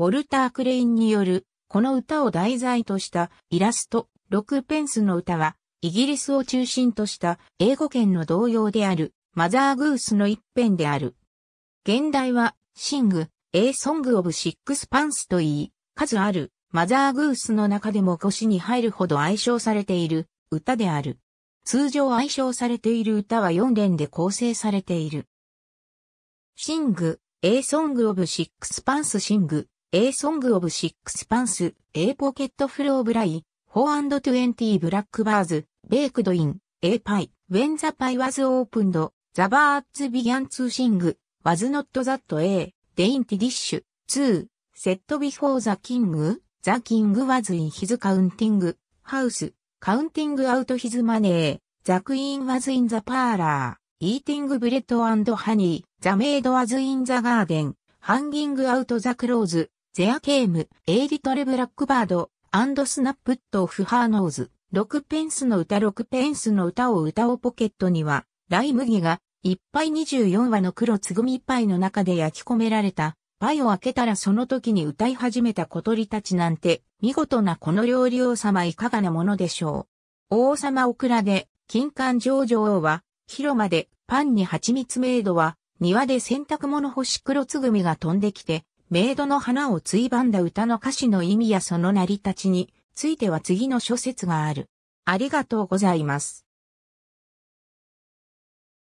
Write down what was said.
ウォルター・クレインによる、この歌を題材としたイラスト、ロクペンスの歌は、イギリスを中心とした英語圏の同様である、マザー・グースの一編である。現代は、シング、A ソング・オブ・ f s i ス・ p a n といい、数ある、マザー・グースの中でも腰に入るほど愛称されている歌である。通常愛称されている歌は4連で構成されている。シング、A ソング・オブ・ f s i ス・ p a n シング、A Song of Sixpence, A Pocket Full of l i e f o u and 20 Black Bars, Baked in, A Pie, When the Pie was opened, The Birds began to sing, Was not that A, Dainty Dish, 2, Set before the King, The King was in his counting, House, Counting out his money, The Queen was in the parlor, Eating bread and honey, The maid was in the garden, Hanging out the clothes, ゼアケーム、エイリトルブラックバード、アンドスナップットオフハーノーズ、6ペンスの歌6ペンスの歌を歌おうポケットには、ライ麦が、いっぱい24話の黒つぐみパイの中で焼き込められた、パイを開けたらその時に歌い始めた小鳥たちなんて、見事なこの料理王様いかがなものでしょう。王様オクラで、金管上女王は、広間で、パンに蜂蜜メイドは、庭で洗濯物干し黒つぐみが飛んできて、メイドの花をついばんだ歌の歌詞の意味やその成り立ちについては次の諸説がある。ありがとうございます。